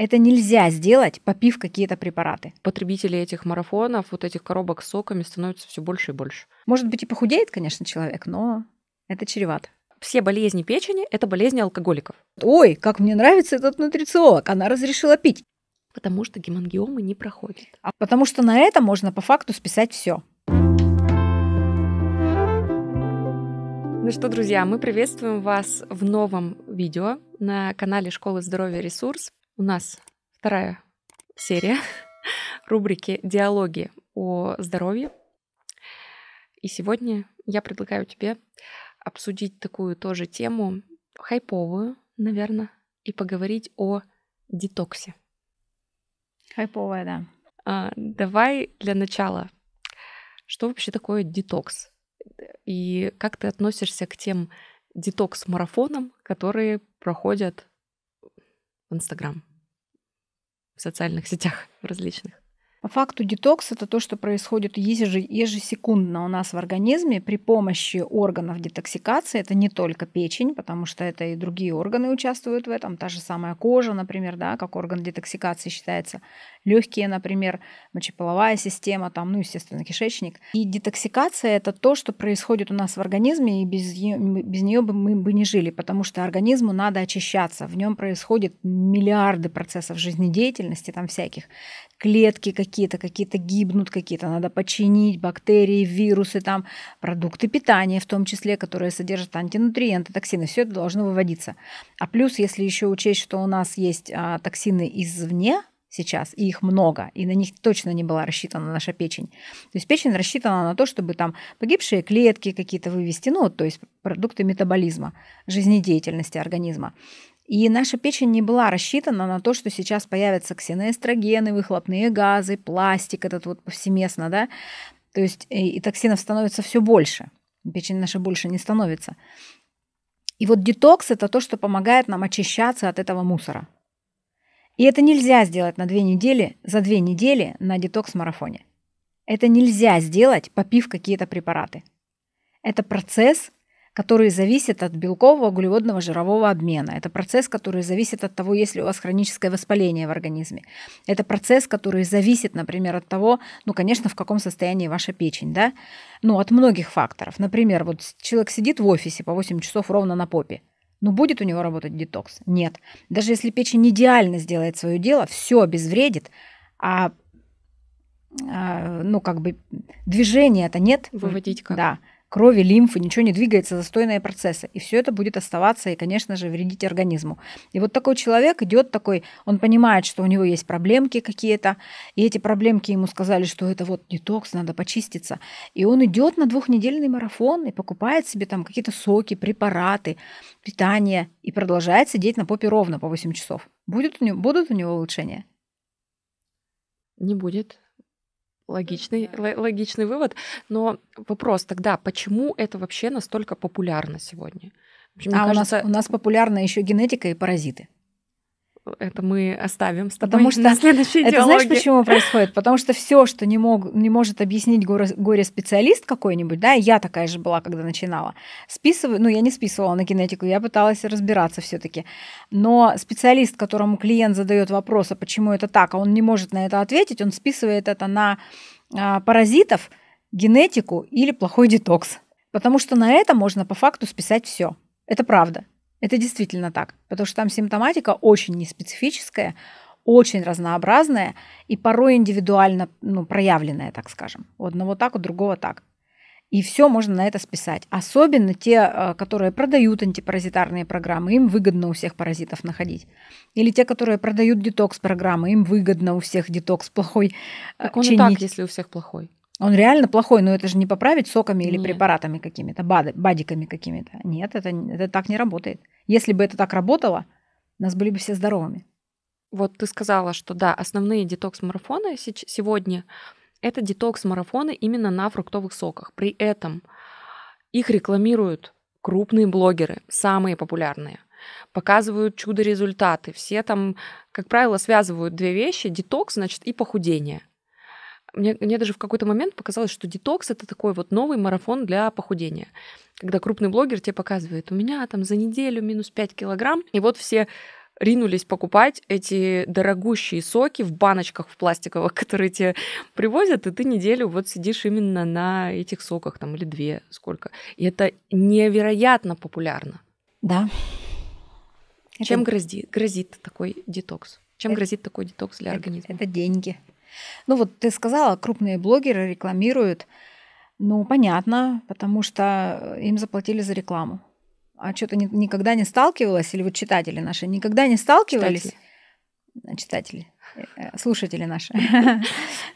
Это нельзя сделать, попив какие-то препараты. Потребители этих марафонов, вот этих коробок с соками становятся все больше и больше. Может быть, и похудеет, конечно, человек, но это чревато. Все болезни печени – это болезни алкоголиков. Ой, как мне нравится этот нутрициолог, она разрешила пить. Потому что гемангиомы не проходят. А потому что на это можно по факту списать все. Ну что, друзья, мы приветствуем вас в новом видео на канале Школы здоровья ресурс у нас вторая серия рубрики «Диалоги о здоровье». И сегодня я предлагаю тебе обсудить такую тоже тему, хайповую, наверное, и поговорить о детоксе. Хайповая, да. А, давай для начала, что вообще такое детокс? И как ты относишься к тем детокс-марафонам, которые проходят в Инстаграм? в социальных сетях различных. По факту детокс – это то, что происходит ежесекундно у нас в организме при помощи органов детоксикации. Это не только печень, потому что это и другие органы участвуют в этом. Та же самая кожа, например, да, как орган детоксикации считается легкие, например, мочеполовая система, там, ну, естественно, кишечник. И детоксикация это то, что происходит у нас в организме, и без, без нее бы мы бы не жили, потому что организму надо очищаться. В нем происходит миллиарды процессов жизнедеятельности, там всяких клетки какие-то, какие-то гибнут, какие-то надо починить, бактерии, вирусы, там продукты питания, в том числе, которые содержат антинутриенты, токсины, все это должно выводиться. А плюс, если еще учесть, что у нас есть а, токсины извне, сейчас, и их много, и на них точно не была рассчитана наша печень. То есть печень рассчитана на то, чтобы там погибшие клетки какие-то вывести, ну, то есть продукты метаболизма, жизнедеятельности организма. И наша печень не была рассчитана на то, что сейчас появятся ксеноэстрогены, выхлопные газы, пластик этот вот повсеместно, да, то есть и, э, и токсинов становится все больше, печень наша больше не становится. И вот детокс – это то, что помогает нам очищаться от этого мусора – и это нельзя сделать на две недели, за две недели на детокс-марафоне. Это нельзя сделать, попив какие-то препараты. Это процесс, который зависит от белкового углеводного жирового обмена. Это процесс, который зависит от того, есть ли у вас хроническое воспаление в организме. Это процесс, который зависит, например, от того, ну, конечно, в каком состоянии ваша печень, да, ну, от многих факторов. Например, вот человек сидит в офисе по 8 часов ровно на попе. Но ну, будет у него работать детокс? Нет. Даже если печень идеально сделает свое дело, все обезвредит, а, а ну, как бы движения-то нет. Выводить как? Да крови, лимфы, ничего не двигается, застойные процессы. И все это будет оставаться и, конечно же, вредить организму. И вот такой человек идет такой, он понимает, что у него есть проблемки какие-то, и эти проблемки ему сказали, что это вот детокс, надо почиститься. И он идет на двухнедельный марафон и покупает себе там какие-то соки, препараты, питание и продолжает сидеть на попе ровно по 8 часов. Будет у него, будут у него улучшения? Не будет. Логичный, да. логичный вывод. Но вопрос тогда, почему это вообще настолько популярно сегодня? Общем, а кажется... у, нас, у нас популярна еще генетика и паразиты это мы оставим с тобой Потому что, на следующей Это диалоге. знаешь, почему происходит? Потому что все, что не, мог, не может объяснить горе-специалист какой-нибудь, да, я такая же была, когда начинала, списываю, ну, я не списывала на генетику, я пыталась разбираться все таки Но специалист, которому клиент задает вопрос, а почему это так, а он не может на это ответить, он списывает это на а, паразитов, генетику или плохой детокс. Потому что на это можно по факту списать все. Это правда. Это действительно так, потому что там симптоматика очень неспецифическая, очень разнообразная и порой индивидуально ну, проявленная, так скажем. У одного так, у другого так. И все можно на это списать. Особенно те, э, которые продают антипаразитарные программы, им выгодно у всех паразитов находить. Или те, которые продают детокс-программы, им выгодно у всех детокс плохой. Э, так он чинить. и так, если у всех плохой. Он реально плохой, но это же не поправить соками или Нет. препаратами какими-то, бадиками какими-то. Нет, это, это так не работает. Если бы это так работало, нас были бы все здоровыми. Вот ты сказала, что да, основные детокс-марафоны сегодня это детокс-марафоны именно на фруктовых соках. При этом их рекламируют крупные блогеры, самые популярные. Показывают чудо-результаты. Все там, как правило, связывают две вещи. Детокс, значит, и похудение мне, мне даже в какой-то момент показалось, что детокс — это такой вот новый марафон для похудения. Когда крупный блогер тебе показывает, у меня там за неделю минус 5 килограмм, и вот все ринулись покупать эти дорогущие соки в баночках в пластиковых, которые тебе привозят, и ты неделю вот сидишь именно на этих соках, там, или две, сколько. И это невероятно популярно. Да. Чем это... грозит, грозит такой детокс? Чем это... грозит такой детокс для это, организма? Это деньги. Ну вот ты сказала, крупные блогеры рекламируют. Ну, понятно, потому что э, им заплатили за рекламу. А что-то ни, никогда не сталкивалась, или вот читатели наши никогда не сталкивались? Читатели. Э, читатели э, слушатели наши,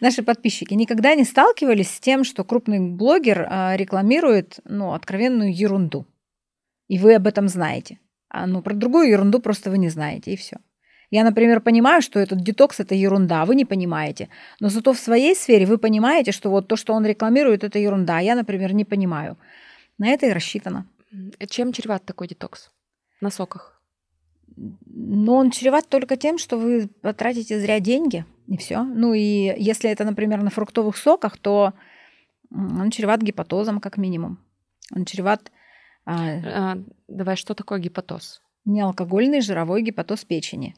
наши подписчики, никогда не сталкивались с тем, что крупный блогер рекламирует ну, откровенную ерунду. И вы об этом знаете. А ну, про другую ерунду просто вы не знаете, и все. Я, например, понимаю, что этот детокс – это ерунда, вы не понимаете. Но зато в своей сфере вы понимаете, что вот то, что он рекламирует, это ерунда. Я, например, не понимаю. На это и рассчитано. Чем чреват такой детокс? На соках? Но он чреват только тем, что вы потратите зря деньги, и все. Ну и если это, например, на фруктовых соках, то он чреват гепатозом, как минимум. Он чреват... А, а давай, что такое гепатоз? Неалкогольный жировой гепатоз печени.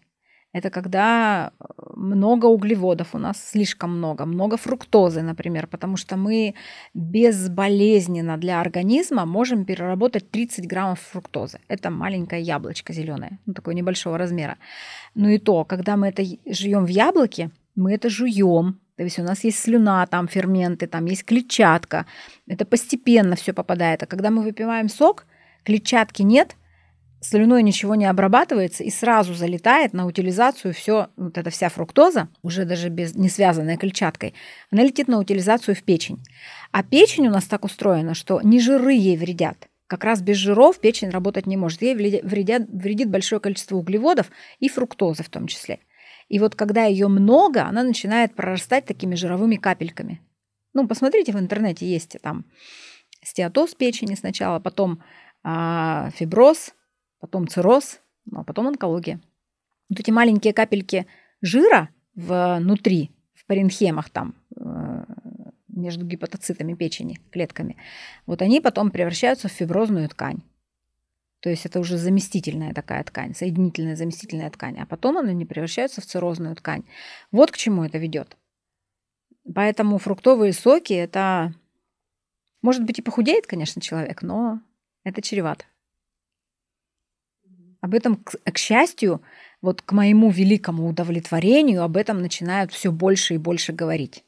Это когда э, много углеводов у нас, слишком много, много фруктозы, например, потому что мы безболезненно для организма можем переработать 30 граммов фруктозы. Это маленькое яблочко зеленое, ну, такое небольшого размера. Ну и то, когда мы это жуем в яблоке, мы это жуем, то есть у нас есть слюна, там ферменты, там есть клетчатка. Это постепенно все попадает. А когда мы выпиваем сок, клетчатки нет, слюной ничего не обрабатывается и сразу залетает на утилизацию все, вот эта вся фруктоза, уже даже без, не связанная клетчаткой, она летит на утилизацию в печень. А печень у нас так устроена, что не жиры ей вредят. Как раз без жиров печень работать не может. Ей вредят, вредит большое количество углеводов и фруктозы в том числе. И вот когда ее много, она начинает прорастать такими жировыми капельками. Ну, посмотрите, в интернете есть там стеатоз печени сначала, потом а, фиброз, потом цирроз, ну, а потом онкология. Вот эти маленькие капельки жира внутри, в паренхемах там, э, между гепатоцитами печени, клетками, вот они потом превращаются в фиброзную ткань. То есть это уже заместительная такая ткань, соединительная заместительная ткань, а потом она не превращается в циррозную ткань. Вот к чему это ведет. Поэтому фруктовые соки это, может быть, и похудеет, конечно, человек, но это чревато. Об этом, к, к счастью, вот к моему великому удовлетворению, об этом начинают все больше и больше говорить.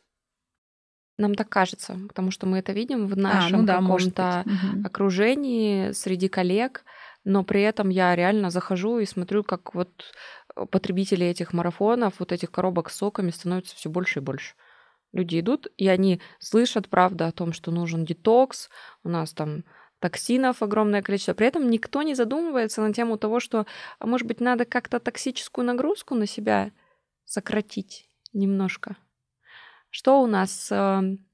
Нам так кажется, потому что мы это видим в нашем а, ну да, каком-то окружении, среди коллег, но при этом я реально захожу и смотрю, как вот э, потребители этих марафонов, вот этих коробок с соками становятся все больше и больше. Люди идут, и они слышат, правда, о том, что нужен детокс, у нас там токсинов огромное количество. При этом никто не задумывается на тему того, что, а может быть, надо как-то токсическую нагрузку на себя сократить немножко. Что у нас эм,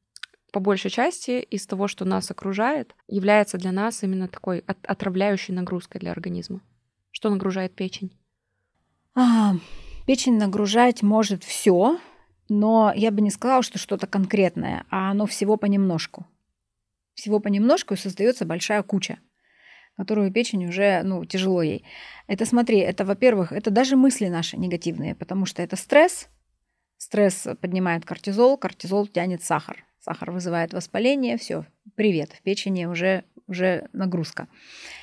по большей части из того, что нас окружает, является для нас именно такой от отравляющей нагрузкой для организма? Что нагружает печень? А, печень нагружать может все, но я бы не сказала, что что-то конкретное, а оно всего понемножку всего понемножку и создается большая куча которую печень уже, ну, тяжело ей. Это смотри, это, во-первых, это даже мысли наши негативные, потому что это стресс, стресс поднимает кортизол, кортизол тянет сахар, сахар вызывает воспаление, все, привет, в печени уже, уже нагрузка.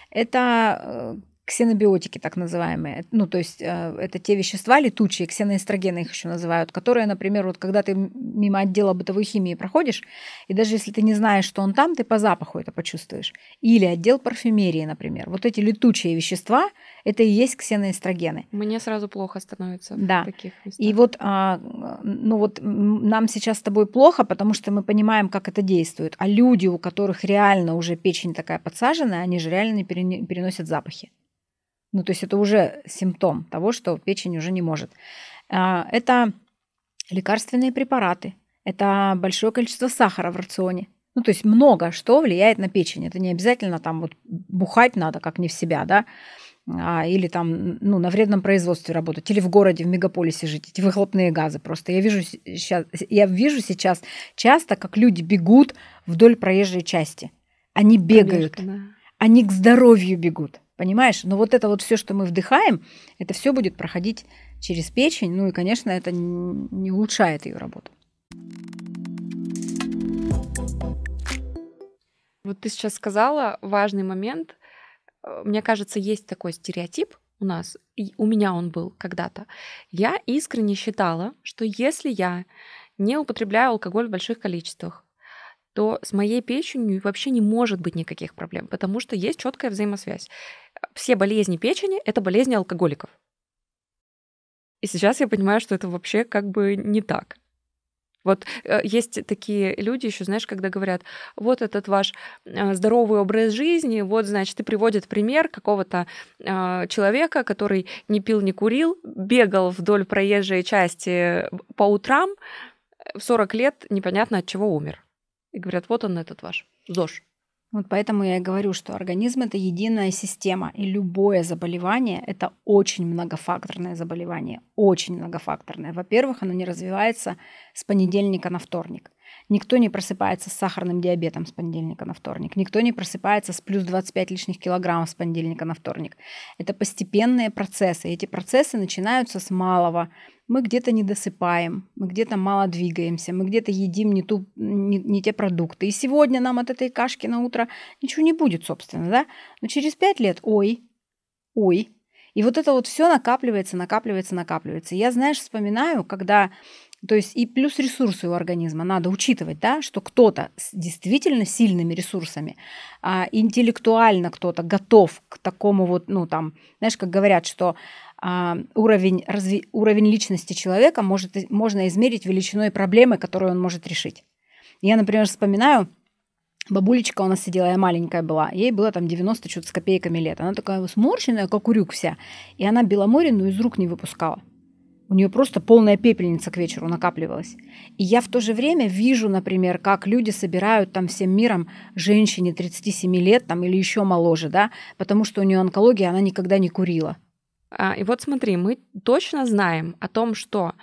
Это э, ксенобиотики, так называемые. Ну, то есть э, это те вещества летучие, ксеноэстрогены их еще называют, которые, например, вот когда ты мимо отдела бытовой химии проходишь, и даже если ты не знаешь, что он там, ты по запаху это почувствуешь. Или отдел парфюмерии, например. Вот эти летучие вещества, это и есть ксеноэстрогены. Мне сразу плохо становится. Да. В таких местах. И вот, а, ну вот нам сейчас с тобой плохо, потому что мы понимаем, как это действует. А люди, у которых реально уже печень такая подсаженная, они же реально переносят запахи. Ну, то есть это уже симптом того, что печень уже не может. А, это лекарственные препараты, это большое количество сахара в рационе. Ну, то есть много что влияет на печень. Это не обязательно там вот бухать надо, как не в себя, да, а, или там, ну, на вредном производстве работать, или в городе, в мегаполисе жить, эти выхлопные газы просто. Я вижу сейчас, я вижу сейчас часто, как люди бегут вдоль проезжей части. Они бегают, Конечно, да. они к здоровью бегут. Понимаешь? Но вот это вот все, что мы вдыхаем, это все будет проходить через печень. Ну и, конечно, это не улучшает ее работу. Вот ты сейчас сказала важный момент. Э, мне кажется, есть такой стереотип у нас, и у меня он был когда-то. Я искренне считала, что если я не употребляю алкоголь в больших количествах, то с моей печенью вообще не может быть никаких проблем, потому что есть четкая взаимосвязь все болезни печени — это болезни алкоголиков. И сейчас я понимаю, что это вообще как бы не так. Вот э, есть такие люди еще, знаешь, когда говорят, вот этот ваш э, здоровый образ жизни, вот, значит, и приводит пример какого-то э, человека, который не пил, не курил, бегал вдоль проезжей части по утрам, в 40 лет непонятно от чего умер. И говорят, вот он этот ваш, ЗОЖ. Вот поэтому я и говорю, что организм это единая система, и любое заболевание это очень многофакторное заболевание, очень многофакторное. Во-первых, оно не развивается с понедельника на вторник. Никто не просыпается с сахарным диабетом с понедельника на вторник. Никто не просыпается с плюс 25 лишних килограммов с понедельника на вторник. Это постепенные процессы. Эти процессы начинаются с малого. Мы где-то не досыпаем, мы где-то мало двигаемся, мы где-то едим не, ту, не, не те продукты. И сегодня нам от этой кашки на утро ничего не будет, собственно, да? Но через 5 лет, ой, ой, и вот это вот все накапливается, накапливается, накапливается. Я, знаешь, вспоминаю, когда то есть и плюс ресурсы у организма надо учитывать, да, что кто-то с действительно сильными ресурсами, а, интеллектуально кто-то готов к такому вот, ну там, знаешь, как говорят, что а, уровень, разви, уровень личности человека может, можно измерить величиной проблемы, которую он может решить. Я, например, вспоминаю, Бабулечка у нас сидела, я маленькая была, ей было там 90 что-то с копейками лет. Она такая сморщенная, как урюк вся. И она беломорину из рук не выпускала. У нее просто полная пепельница к вечеру накапливалась. И я в то же время вижу, например, как люди собирают там всем миром женщине 37 лет там, или еще моложе, да, потому что у нее онкология, она никогда не курила. А, и вот смотри, мы точно знаем о том, что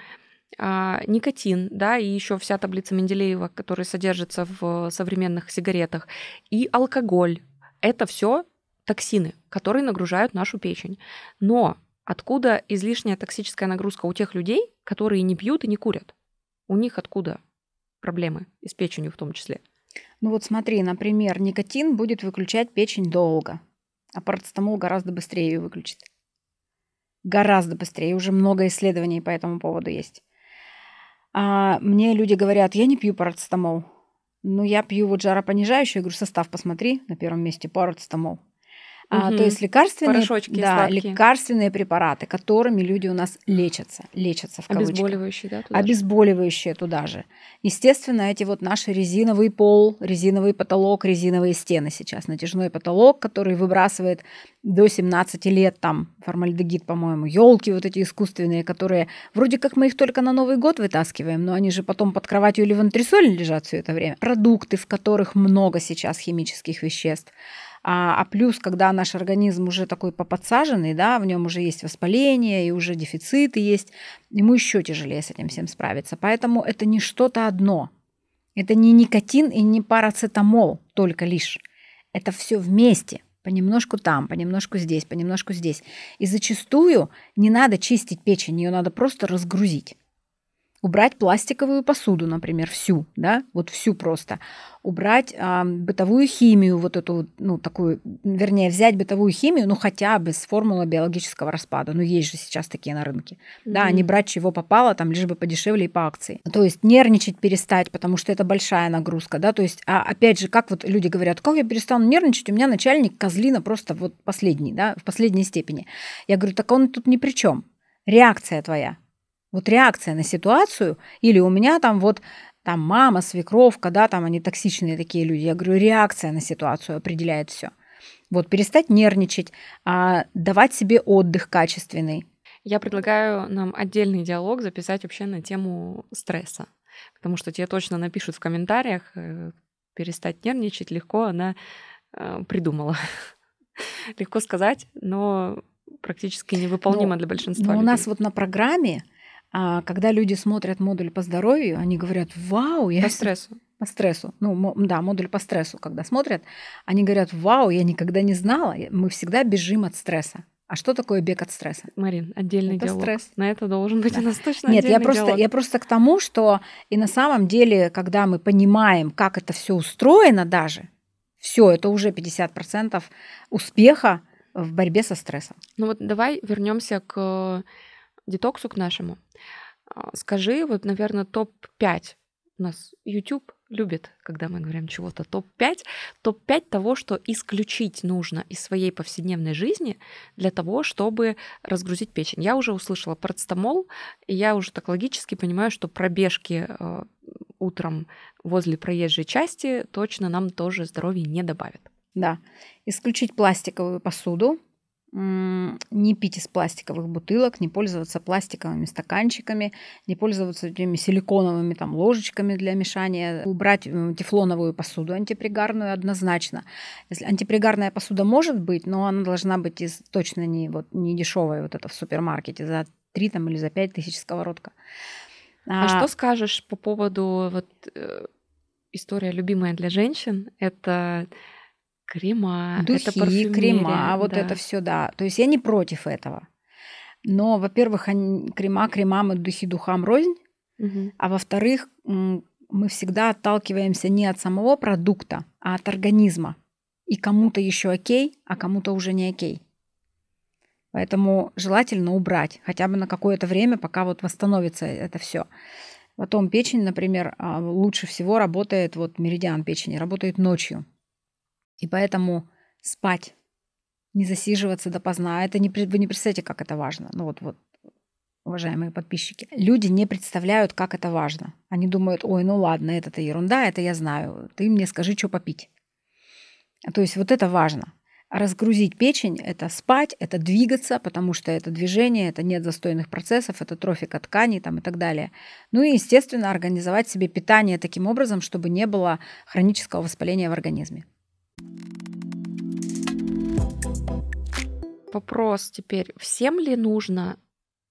а, никотин, да, и еще вся таблица Менделеева, которая содержится в современных сигаретах, и алкоголь, это все токсины, которые нагружают нашу печень. Но Откуда излишняя токсическая нагрузка у тех людей, которые не пьют и не курят? У них откуда проблемы, и с печенью в том числе? Ну вот смотри, например, никотин будет выключать печень долго, а парацетамол гораздо быстрее ее выключит. Гораздо быстрее. Уже много исследований по этому поводу есть. А мне люди говорят, я не пью парацетамол. но ну, я пью вот жаропонижающую, я говорю, состав посмотри, на первом месте парацетамол. А, то есть лекарственные, Порошочки да, лекарственные препараты, которыми люди у нас лечатся, лечатся в кавычках. Обезболивающие, да? Туда Обезболивающие же. туда же. Естественно, эти вот наши резиновый пол, резиновый потолок, резиновые стены сейчас, натяжной потолок, который выбрасывает до 17 лет там формальдегид, по-моему, елки вот эти искусственные, которые вроде как мы их только на Новый год вытаскиваем, но они же потом под кроватью или в антресоле лежат все это время. Продукты, в которых много сейчас химических веществ а, а плюс, когда наш организм уже такой поподсаженный, да, в нем уже есть воспаление и уже дефициты есть, ему еще тяжелее с этим всем справиться. Поэтому это не что-то одно. Это не никотин и не парацетамол только лишь. Это все вместе. Понемножку там, понемножку здесь, понемножку здесь. И зачастую не надо чистить печень, ее надо просто разгрузить убрать пластиковую посуду, например, всю, да, вот всю просто, убрать э, бытовую химию, вот эту, ну, такую, вернее, взять бытовую химию, ну, хотя бы с формулы биологического распада, ну, есть же сейчас такие на рынке, mm-hmm. да, не брать чего попало, там, лишь бы подешевле и по акции. То есть нервничать перестать, потому что это большая нагрузка, да, то есть, а, опять же, как вот люди говорят, как я перестану нервничать, у меня начальник козлина просто вот последний, да, в последней степени. Я говорю, так он тут ни при чем, реакция твоя, вот реакция на ситуацию, или у меня там вот там мама, свекровка, да, там они токсичные такие люди. Я говорю, реакция на ситуацию определяет все. Вот перестать нервничать, а давать себе отдых качественный. Я предлагаю нам отдельный диалог записать вообще на тему стресса, потому что тебе точно напишут в комментариях, э, перестать нервничать легко она э, придумала. Легко сказать, но практически ну, невыполнимо для большинства. людей. Ну, у нас вот на программе а, когда люди смотрят модуль по здоровью, они говорят, вау, я... По стрессу. По стрессу. Ну, да, модуль по стрессу, когда смотрят, они говорят, вау, я никогда не знала, мы всегда бежим от стресса. А что такое бег от стресса? Марин, отдельный это диалог. стресс. На это должен быть да. у нас точно Нет, я просто, диалог. я просто к тому, что и на самом деле, когда мы понимаем, как это все устроено даже, все, это уже 50% успеха в борьбе со стрессом. Ну вот давай вернемся к детоксу к нашему. А, скажи, вот, наверное, топ-5 у нас YouTube любит, когда мы говорим чего-то топ-5, топ-5 того, что исключить нужно из своей повседневной жизни для того, чтобы разгрузить печень. Я уже услышала парацетамол, и я уже так логически понимаю, что пробежки э, утром возле проезжей части точно нам тоже здоровья не добавят. Да, исключить пластиковую посуду, не пить из пластиковых бутылок, не пользоваться пластиковыми стаканчиками, не пользоваться этими силиконовыми там ложечками для мешания, убрать э, тефлоновую посуду антипригарную однозначно. Если антипригарная посуда может быть, но она должна быть из точно не вот не дешевая вот это в супермаркете за 3 там или за 5 тысяч сковородка. А, а что скажешь по поводу вот э, история любимая для женщин? Это крема, духи, это крема, а вот да. это все, да. То есть я не против этого. Но, во-первых, они, крема, кремам и духи духам рознь. Угу. А во-вторых, мы всегда отталкиваемся не от самого продукта, а от организма. И кому-то еще окей, а кому-то уже не окей. Поэтому желательно убрать хотя бы на какое-то время, пока вот восстановится это все. Потом печень, например, а, лучше всего работает, вот меридиан печени работает ночью. И поэтому спать, не засиживаться допоздна, это не, вы не представляете, как это важно. Ну вот, вот, уважаемые подписчики. Люди не представляют, как это важно. Они думают, ой, ну ладно, это-то ерунда, это я знаю. Ты мне скажи, что попить. А то есть вот это важно. Разгрузить печень – это спать, это двигаться, потому что это движение, это нет застойных процессов, это трофика тканей там, и так далее. Ну и, естественно, организовать себе питание таким образом, чтобы не было хронического воспаления в организме. Вопрос теперь, всем ли нужно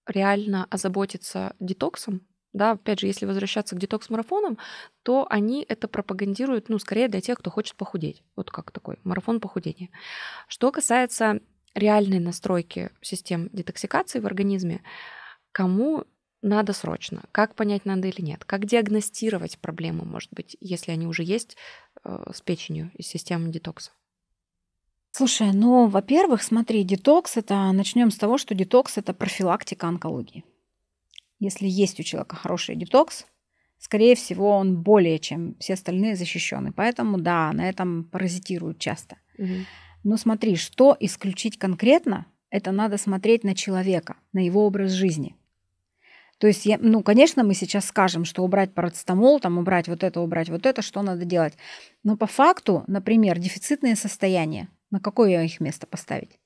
реально озаботиться детоксом? Да, опять же, если возвращаться к детокс-марафонам, то они это пропагандируют, ну, скорее для тех, кто хочет похудеть. Вот как такой марафон похудения. Что касается реальной настройки систем детоксикации в организме, кому надо срочно. Как понять, надо или нет? Как диагностировать проблемы, может быть, если они уже есть э, с печенью и системой детокса? Слушай, ну, во-первых, смотри, детокс это, начнем с того, что детокс это профилактика онкологии. Если есть у человека хороший детокс, скорее всего, он более, чем все остальные защищены. Поэтому, да, на этом паразитируют часто. Угу. Но смотри, что исключить конкретно, это надо смотреть на человека, на его образ жизни – то есть, я, ну, конечно, мы сейчас скажем, что убрать парацетамол, там, убрать вот это, убрать вот это, что надо делать. Но по факту, например, дефицитные состояния, на какое их место поставить?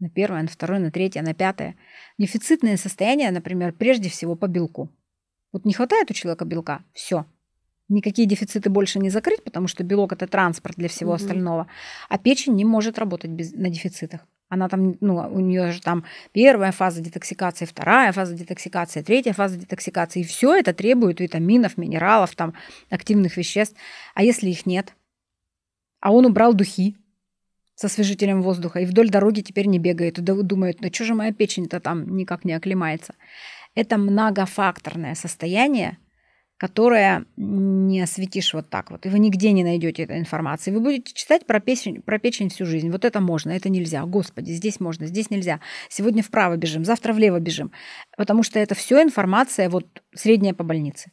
На первое, на второе, на третье, на пятое. Дефицитные состояния, например, прежде всего по белку. Вот не хватает у человека белка, все, никакие дефициты больше не закрыть, потому что белок это транспорт для всего угу. остального, а печень не может работать без, на дефицитах. Она там, ну, а у нее же там первая фаза детоксикации, вторая фаза детоксикации, третья фаза детоксикации. И все это требует витаминов, минералов, там, активных веществ. А если их нет? А он убрал духи со свежителем воздуха и вдоль дороги теперь не бегает и думает, ну что же моя печень-то там никак не оклемается. Это многофакторное состояние, которое не осветишь вот так вот. И вы нигде не найдете этой информации. Вы будете читать про печень, про печень всю жизнь. Вот это можно, это нельзя. Господи, здесь можно, здесь нельзя. Сегодня вправо бежим, завтра влево бежим. Потому что это все информация вот средняя по больнице.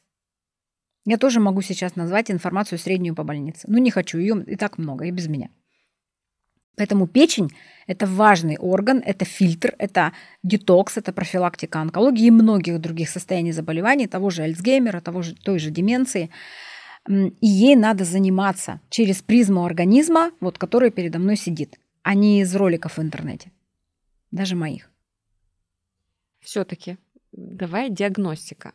Я тоже могу сейчас назвать информацию среднюю по больнице. Ну, не хочу, ее и так много, и без меня. Поэтому печень – это важный орган, это фильтр, это детокс, это профилактика онкологии и многих других состояний заболеваний, того же Альцгеймера, того же, той же деменции. И ей надо заниматься через призму организма, вот который передо мной сидит, а не из роликов в интернете, даже моих. Все-таки давай диагностика.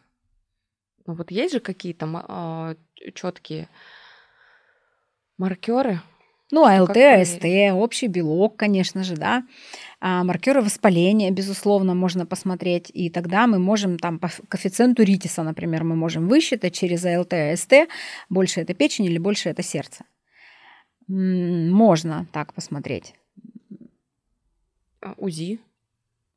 Ну, вот есть же какие-то а, четкие маркеры, ну, АЛТ, АСТ, общий белок, конечно же, да. А маркеры воспаления, безусловно, можно посмотреть. И тогда мы можем там по коэффициенту ритиса, например, мы можем высчитать через АЛТ, АСТ, больше это печень или больше это сердце. Можно так посмотреть. А УЗИ?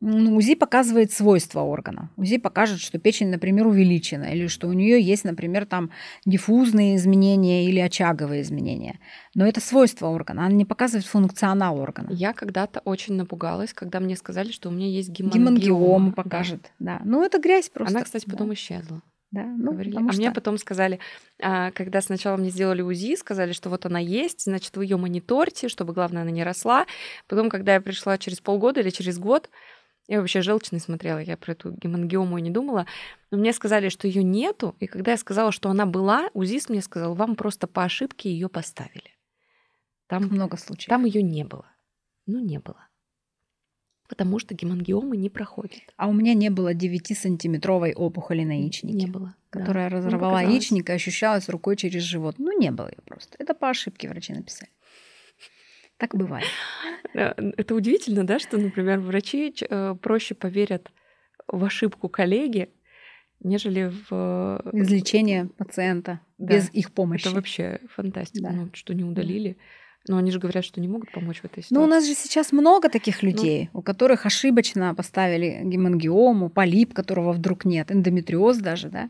Ну, УЗИ показывает свойства органа. УЗИ покажет, что печень, например, увеличена, или что у нее есть, например, там диффузные изменения или очаговые изменения. Но это свойство органа, она не показывает функционал органа. Я когда-то очень напугалась, когда мне сказали, что у меня есть гемангиома. Гемангиома покажет, да. да. Ну, это грязь просто. Она, кстати, потом да. исчезла. Да, ну, говорили. А что... мне потом сказали, а, когда сначала мне сделали УЗИ, сказали, что вот она есть, значит, вы ее мониторьте, чтобы, главное, она не росла. Потом, когда я пришла через полгода или через год, я вообще желчно смотрела, я про эту гемангиому не думала. Но мне сказали, что ее нету, и когда я сказала, что она была, УЗИС мне сказал, вам просто по ошибке ее поставили. Там много случаев. Там ее не было. Ну, не было. Потому что гемангиомы не проходят. А у меня не было 9-сантиметровой опухоли на яичнике. Не было. Которая да. Ну, разорвала яичник и ощущалась рукой через живот. Ну, не было ее просто. Это по ошибке врачи написали. Так бывает. Э, это удивительно, да, что, например, врачи э, проще поверят в ошибку коллеги, нежели в... Э, излечение пациента да. без их помощи. Это вообще фантастика, да. ну, что не удалили. Но они же говорят, что не могут помочь в этой ситуации. Ну, у нас же сейчас много таких ну, людей, ну, у которых ошибочно поставили гемангиому, полип, которого вдруг нет, эндометриоз даже, да,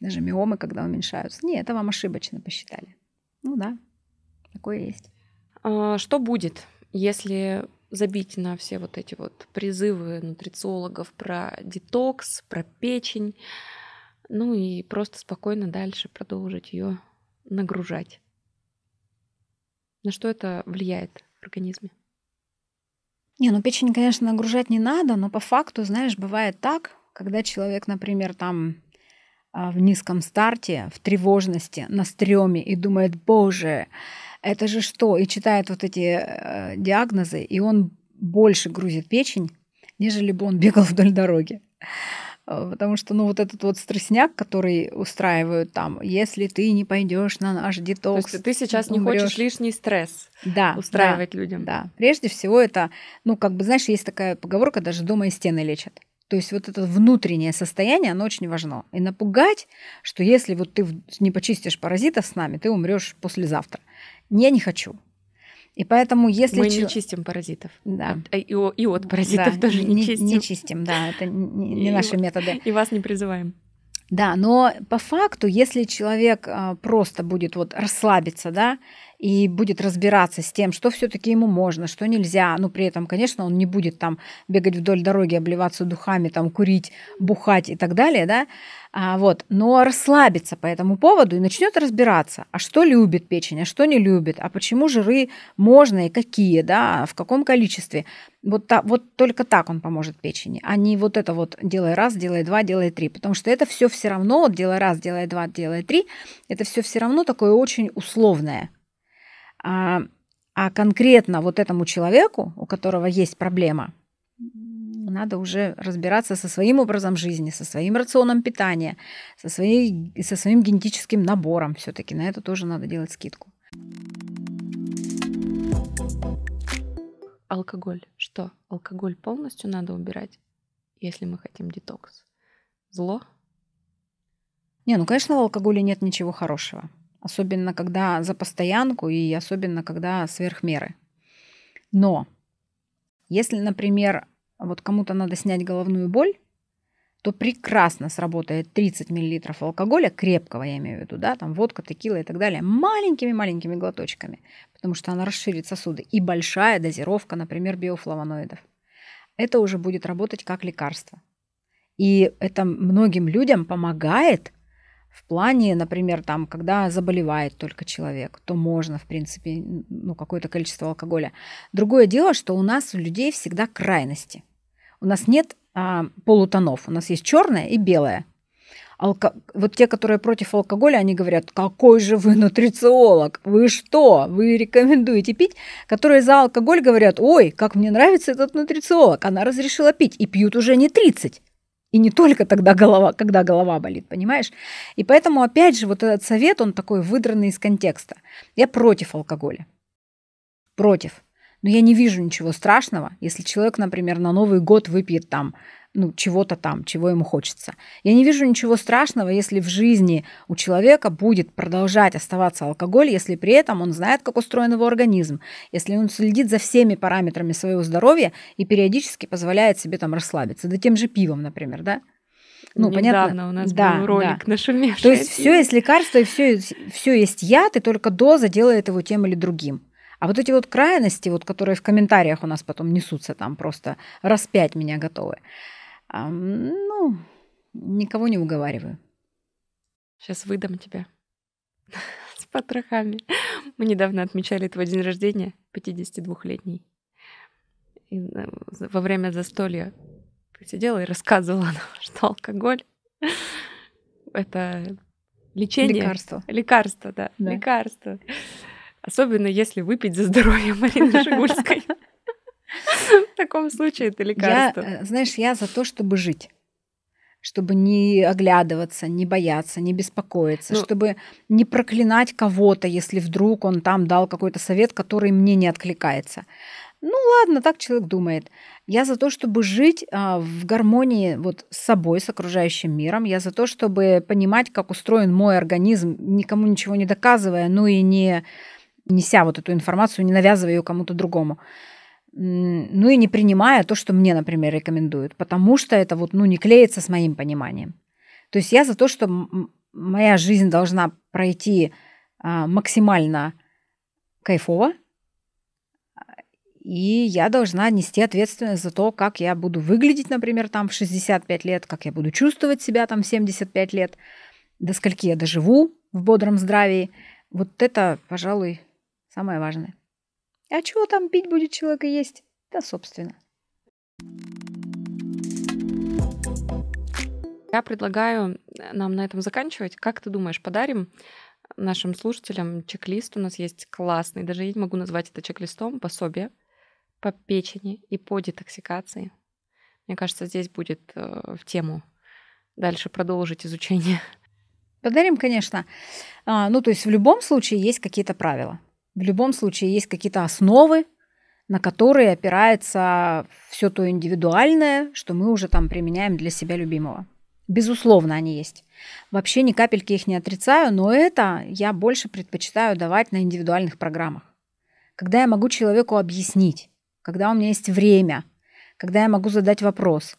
даже миомы, когда уменьшаются. Не, это вам ошибочно посчитали. Ну да, такое есть. А, что будет, если забить на все вот эти вот призывы нутрициологов про детокс, про печень, ну и просто спокойно дальше продолжить ее нагружать? На что это влияет в организме? Не, ну печень, конечно, нагружать не надо, но по факту, знаешь, бывает так, когда человек, например, там а, в низком старте, в тревожности, на стреме и думает, боже, это же что? И читает вот эти э, диагнозы, и он больше грузит печень, нежели бы он бегал вдоль дороги. Э, потому что, ну, вот этот вот стрессняк, который устраивают там, если ты не пойдешь на наш детокс. То есть ты сейчас умрёшь. не хочешь лишний стресс да, устраивать да, людям. Да. Прежде всего, это, ну, как бы, знаешь, есть такая поговорка, даже дома и стены лечат. То есть вот это внутреннее состояние, оно очень важно. И напугать, что если вот ты не почистишь паразитов с нами, ты умрешь послезавтра. Я не хочу. И поэтому, если мы не чистим паразитов, да, э, и, и от паразитов да, даже не, не чистим, не чистим, да, это не, не и наши методы. И вас не призываем. Да, но по факту, если человек а, просто будет вот расслабиться, да, и будет разбираться с тем, что все-таки ему можно, что нельзя. Но при этом, конечно, он не будет там бегать вдоль дороги, обливаться духами, там курить, бухать и так далее, да, а, вот, но расслабится по этому поводу и начнет разбираться, а что любит печень, а что не любит, а почему жиры можно и какие, да, а в каком количестве. Вот, та, вот только так он поможет печени, а не вот это вот делай раз, делай два, делай три, потому что это все все равно, вот делай раз, делай два, делай три, это все все равно такое очень условное. А, а конкретно вот этому человеку, у которого есть проблема, надо уже разбираться со своим образом жизни, со своим рационом питания, со, своей, со своим генетическим набором все-таки. На это тоже надо делать скидку. Алкоголь. Что? Алкоголь полностью надо убирать, если мы хотим детокс. Зло? Не, ну, конечно, в алкоголе нет ничего хорошего особенно когда за постоянку и особенно когда сверхмеры. Но если, например, вот кому-то надо снять головную боль, то прекрасно сработает 30 мл алкоголя, крепкого я имею в виду, да, там водка, текила и так далее, маленькими-маленькими глоточками, потому что она расширит сосуды. И большая дозировка, например, биофлавоноидов. Это уже будет работать как лекарство. И это многим людям помогает в плане, например, там, когда заболевает только человек, то можно, в принципе, ну, какое-то количество алкоголя. Другое дело, что у нас у людей всегда крайности. У нас нет а, полутонов. У нас есть черное и белое. Алко... Вот те, которые против алкоголя, они говорят, какой же вы нутрициолог, вы что, вы рекомендуете пить? Которые за алкоголь говорят, ой, как мне нравится этот нутрициолог, она разрешила пить, и пьют уже не 30, и не только тогда голова, когда голова болит, понимаешь? И поэтому, опять же, вот этот совет, он такой выдранный из контекста. Я против алкоголя. Против. Но я не вижу ничего страшного, если человек, например, на Новый год выпьет там ну, чего-то там, чего ему хочется. Я не вижу ничего страшного, если в жизни у человека будет продолжать оставаться алкоголь, если при этом он знает, как устроен его организм, если он следит за всеми параметрами своего здоровья и периодически позволяет себе там расслабиться, да тем же пивом, например, да? Ну, Недавно понятно. у нас да, был ролик да. нашумевший. То есть все есть лекарство и все, все есть яд, и только доза делает его тем или другим. А вот эти вот крайности, вот, которые в комментариях у нас потом несутся, там просто распять меня готовы. А, ну, никого не уговариваю. Сейчас выдам тебя с потрохами. Мы недавно отмечали твой день рождения, 52-летний. И э, во время застолья ты сидела и рассказывала нам, что алкоголь — это лечение. Лекарство. Лекарство, да. да. Лекарство. Особенно если выпить за здоровье Марины Жигульской. В таком случае это лекарство. Я, э, знаешь, я за то, чтобы жить чтобы не оглядываться, не бояться, не беспокоиться, ну, чтобы не проклинать кого-то, если вдруг он там дал какой-то совет, который мне не откликается. Ну ладно, так человек думает. Я за то, чтобы жить а, в гармонии вот с собой, с окружающим миром. Я за то, чтобы понимать, как устроен мой организм, никому ничего не доказывая, ну и не неся вот эту информацию, не навязывая ее кому-то другому ну и не принимая то, что мне, например, рекомендуют, потому что это вот, ну, не клеится с моим пониманием. То есть я за то, что моя жизнь должна пройти а, максимально кайфово, и я должна нести ответственность за то, как я буду выглядеть, например, там в 65 лет, как я буду чувствовать себя там в 75 лет, до скольки я доживу в бодром здравии. Вот это, пожалуй, самое важное. А чего там пить будет человека есть? Да, собственно. Я предлагаю э, нам на этом заканчивать. Как ты думаешь, подарим э, нашим слушателям чек-лист? У нас есть классный, даже я не могу назвать это чек-листом, пособие по печени и по детоксикации. Мне кажется, здесь будет э, в тему дальше продолжить изучение. Подарим, конечно. А, ну, то есть в любом случае есть какие-то правила в любом случае есть какие-то основы, на которые опирается все то индивидуальное, что мы уже там применяем для себя любимого. Безусловно, они есть. Вообще ни капельки их не отрицаю, но это я больше предпочитаю давать на индивидуальных программах. Когда я могу человеку объяснить, когда у меня есть время, когда я могу задать вопрос.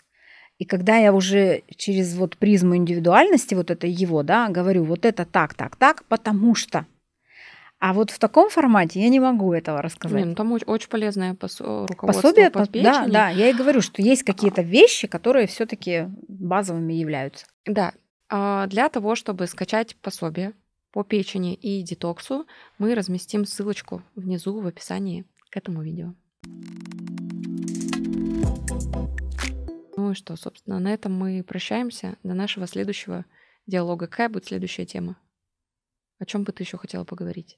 И когда я уже через вот призму индивидуальности, вот это его, да, говорю, вот это так, так, так, потому что – а вот в таком формате я не могу этого рассказать. Не, ну там очень, полезное э, руководство пособие. По печени. да, да, я и говорю, что есть а. какие-то вещи, которые все-таки базовыми являются. Да, а, для того, чтобы скачать пособие по печени и детоксу, мы разместим ссылочку внизу в описании к этому видео. Ну и что, собственно, на этом мы прощаемся. До нашего следующего диалога. Какая будет следующая тема? О чем бы ты еще хотела поговорить?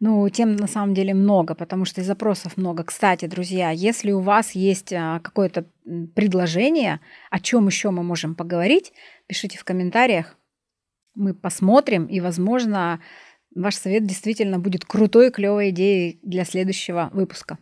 Ну, тем на самом деле много, потому что и запросов много. Кстати, друзья, если у вас есть а, какое-то предложение, о чем еще мы можем поговорить, пишите в комментариях. Мы посмотрим, и, возможно, ваш совет действительно будет крутой, клевой идеей для следующего выпуска.